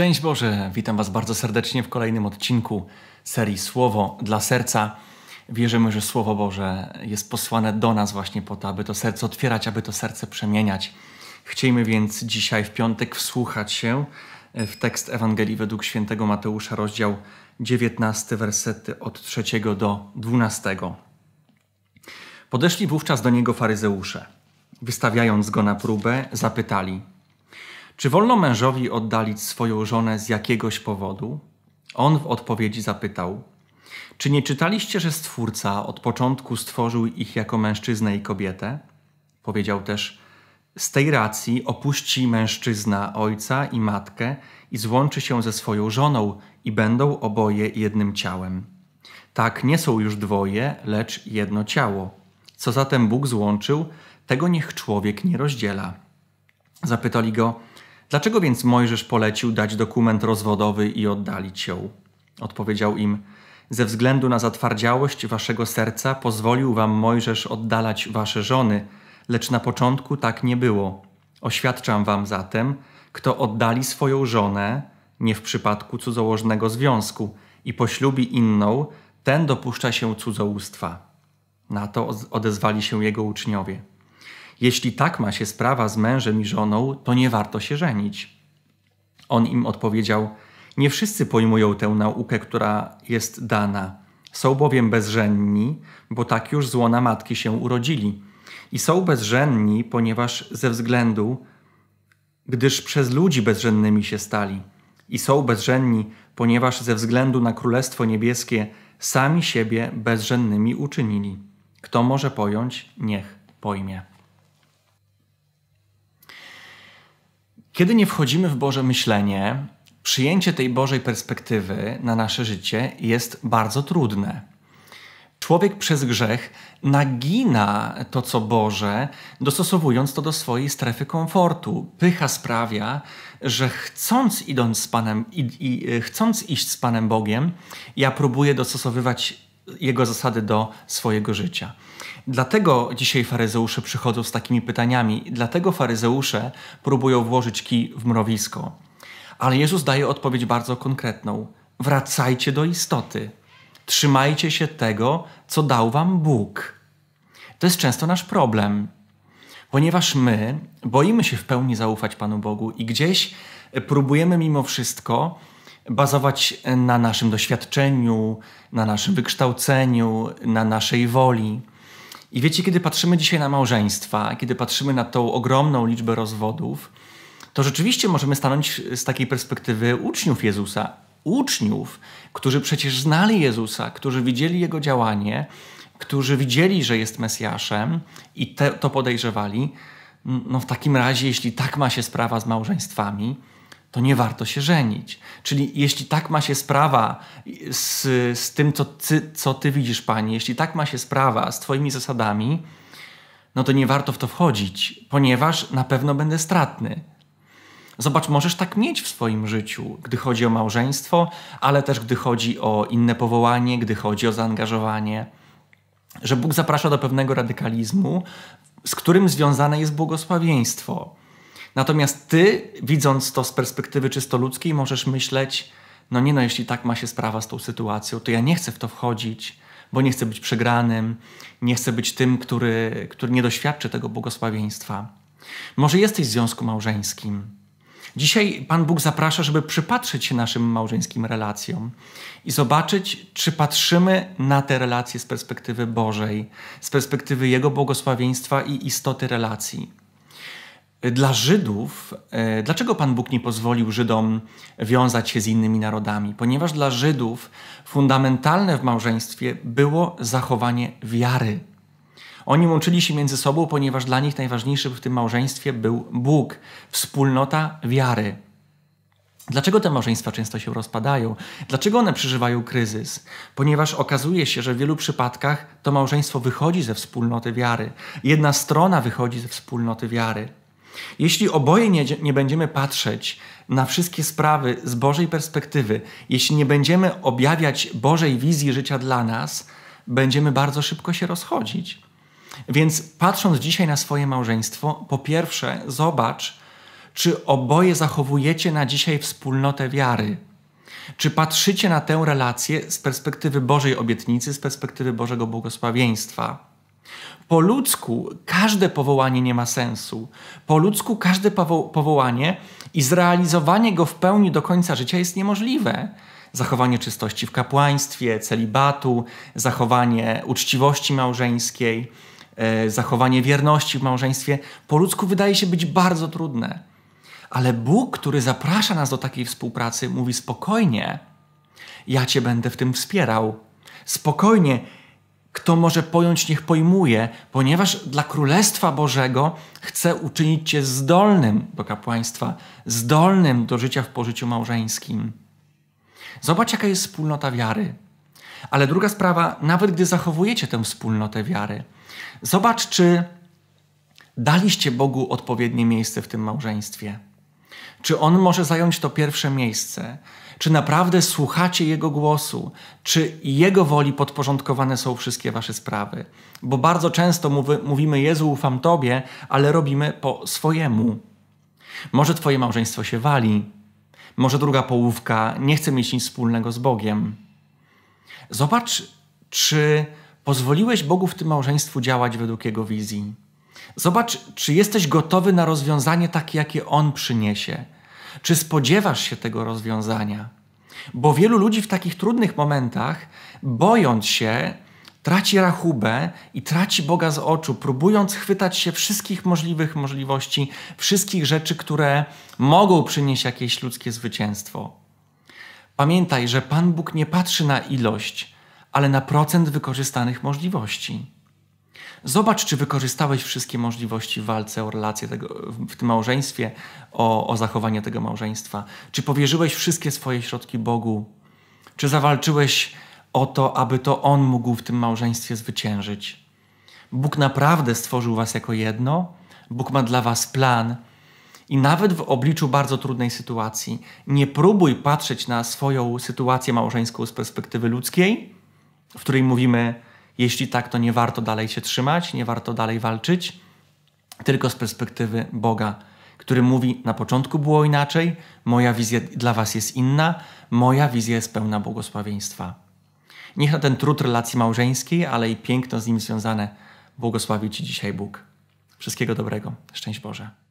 Szczęść Boże, witam Was bardzo serdecznie w kolejnym odcinku serii Słowo dla Serca. Wierzymy, że Słowo Boże jest posłane do nas właśnie po to, aby to serce otwierać, aby to serce przemieniać. Chcielibyśmy więc dzisiaj w piątek wsłuchać się w tekst Ewangelii według świętego Mateusza, rozdział 19, wersety od 3 do 12. Podeszli wówczas do niego faryzeusze. Wystawiając go na próbę, zapytali – czy wolno mężowi oddalić swoją żonę z jakiegoś powodu? On w odpowiedzi zapytał: Czy nie czytaliście, że Stwórca od początku stworzył ich jako mężczyznę i kobietę? Powiedział też: Z tej racji opuści mężczyzna ojca i matkę i złączy się ze swoją żoną i będą oboje jednym ciałem. Tak nie są już dwoje, lecz jedno ciało. Co zatem Bóg złączył, tego niech człowiek nie rozdziela. Zapytali go: Dlaczego więc Mojżesz polecił dać dokument rozwodowy i oddalić ją? Odpowiedział im: Ze względu na zatwardziałość waszego serca pozwolił wam Mojżesz oddalać wasze żony, lecz na początku tak nie było. Oświadczam wam zatem, kto oddali swoją żonę, nie w przypadku cudzołożnego związku, i poślubi inną, ten dopuszcza się cudzołóstwa. Na to odezwali się jego uczniowie. Jeśli tak ma się sprawa z mężem i żoną, to nie warto się żenić. On im odpowiedział: Nie wszyscy pojmują tę naukę, która jest dana. Są bowiem bezżenni, bo tak już z łona matki się urodzili. I są bezżenni, ponieważ ze względu, gdyż przez ludzi bezżennymi się stali. I są bezżenni, ponieważ ze względu na Królestwo Niebieskie sami siebie bezżennymi uczynili. Kto może pojąć, niech pojmie. Kiedy nie wchodzimy w Boże myślenie, przyjęcie tej Bożej perspektywy na nasze życie jest bardzo trudne. Człowiek przez grzech nagina to, co Boże, dostosowując to do swojej strefy komfortu. Pycha sprawia, że chcąc, idąc z Panem, i, i, y, chcąc iść z Panem Bogiem, ja próbuję dostosowywać jego zasady do swojego życia. Dlatego dzisiaj faryzeusze przychodzą z takimi pytaniami, dlatego faryzeusze próbują włożyć kij w mrowisko. Ale Jezus daje odpowiedź bardzo konkretną: wracajcie do istoty, trzymajcie się tego, co dał wam Bóg. To jest często nasz problem, ponieważ my boimy się w pełni zaufać Panu Bogu i gdzieś próbujemy mimo wszystko bazować na naszym doświadczeniu, na naszym wykształceniu, na naszej woli. I wiecie, kiedy patrzymy dzisiaj na małżeństwa, kiedy patrzymy na tą ogromną liczbę rozwodów, to rzeczywiście możemy stanąć z takiej perspektywy uczniów Jezusa. Uczniów, którzy przecież znali Jezusa, którzy widzieli jego działanie, którzy widzieli, że jest Mesjaszem i te, to podejrzewali. No w takim razie, jeśli tak ma się sprawa z małżeństwami, to nie warto się żenić. Czyli jeśli tak ma się sprawa z, z tym, co ty, co ty widzisz, pani, jeśli tak ma się sprawa z twoimi zasadami, no to nie warto w to wchodzić, ponieważ na pewno będę stratny. Zobacz, możesz tak mieć w swoim życiu, gdy chodzi o małżeństwo, ale też gdy chodzi o inne powołanie, gdy chodzi o zaangażowanie, że Bóg zaprasza do pewnego radykalizmu, z którym związane jest błogosławieństwo. Natomiast ty, widząc to z perspektywy czysto ludzkiej, możesz myśleć, no nie no, jeśli tak ma się sprawa z tą sytuacją, to ja nie chcę w to wchodzić, bo nie chcę być przegranym, nie chcę być tym, który, który nie doświadczy tego błogosławieństwa. Może jesteś w związku małżeńskim. Dzisiaj Pan Bóg zaprasza, żeby przypatrzyć się naszym małżeńskim relacjom i zobaczyć, czy patrzymy na te relacje z perspektywy Bożej, z perspektywy Jego błogosławieństwa i istoty relacji dla Żydów, e, dlaczego Pan Bóg nie pozwolił Żydom wiązać się z innymi narodami? Ponieważ dla Żydów fundamentalne w małżeństwie było zachowanie wiary. Oni łączyli się między sobą, ponieważ dla nich najważniejszy w tym małżeństwie był Bóg, wspólnota wiary. Dlaczego te małżeństwa często się rozpadają? Dlaczego one przeżywają kryzys? Ponieważ okazuje się, że w wielu przypadkach to małżeństwo wychodzi ze wspólnoty wiary. Jedna strona wychodzi ze wspólnoty wiary. Jeśli oboje nie, nie będziemy patrzeć na wszystkie sprawy z Bożej perspektywy, jeśli nie będziemy objawiać Bożej wizji życia dla nas, będziemy bardzo szybko się rozchodzić. Więc patrząc dzisiaj na swoje małżeństwo, po pierwsze, zobacz, czy oboje zachowujecie na dzisiaj wspólnotę wiary. Czy patrzycie na tę relację z perspektywy Bożej obietnicy, z perspektywy Bożego błogosławieństwa? Po ludzku każde powołanie nie ma sensu. Po ludzku każde powołanie i zrealizowanie go w pełni do końca życia jest niemożliwe. Zachowanie czystości w kapłaństwie, celibatu, zachowanie uczciwości małżeńskiej, e, zachowanie wierności w małżeństwie po ludzku wydaje się być bardzo trudne. Ale Bóg, który zaprasza nas do takiej współpracy, mówi spokojnie: Ja Cię będę w tym wspierał. Spokojnie, kto może pojąć, niech pojmuje, ponieważ dla Królestwa Bożego chce uczynić cię zdolnym do kapłaństwa, zdolnym do życia w pożyciu małżeńskim. Zobacz, jaka jest wspólnota wiary. Ale druga sprawa, nawet gdy zachowujecie tę wspólnotę wiary, zobacz, czy daliście Bogu odpowiednie miejsce w tym małżeństwie. Czy on może zająć to pierwsze miejsce? Czy naprawdę słuchacie jego głosu? Czy jego woli podporządkowane są wszystkie wasze sprawy? Bo bardzo często mówi, mówimy: Jezu, ufam tobie, ale robimy po swojemu. Może twoje małżeństwo się wali, może druga połówka nie chce mieć nic wspólnego z Bogiem. Zobacz, czy pozwoliłeś Bogu w tym małżeństwu działać według jego wizji. Zobacz, czy jesteś gotowy na rozwiązanie takie, jakie on przyniesie. Czy spodziewasz się tego rozwiązania? Bo wielu ludzi w takich trudnych momentach, bojąc się, traci rachubę i traci Boga z oczu, próbując chwytać się wszystkich możliwych możliwości, wszystkich rzeczy, które mogą przynieść jakieś ludzkie zwycięstwo. Pamiętaj, że Pan Bóg nie patrzy na ilość, ale na procent wykorzystanych możliwości. Zobacz, czy wykorzystałeś wszystkie możliwości w walce o relacje tego, w tym małżeństwie, o, o zachowanie tego małżeństwa. Czy powierzyłeś wszystkie swoje środki Bogu? Czy zawalczyłeś o to, aby to On mógł w tym małżeństwie zwyciężyć? Bóg naprawdę stworzył Was jako jedno. Bóg ma dla Was plan. I nawet w obliczu bardzo trudnej sytuacji, nie próbuj patrzeć na swoją sytuację małżeńską z perspektywy ludzkiej, w której mówimy, jeśli tak, to nie warto dalej się trzymać, nie warto dalej walczyć, tylko z perspektywy Boga, który mówi: Na początku było inaczej, moja wizja dla Was jest inna, moja wizja jest pełna błogosławieństwa. Niech na ten trud relacji małżeńskiej, ale i piękno z nim związane błogosławi Ci dzisiaj Bóg. Wszystkiego dobrego. Szczęść Boże.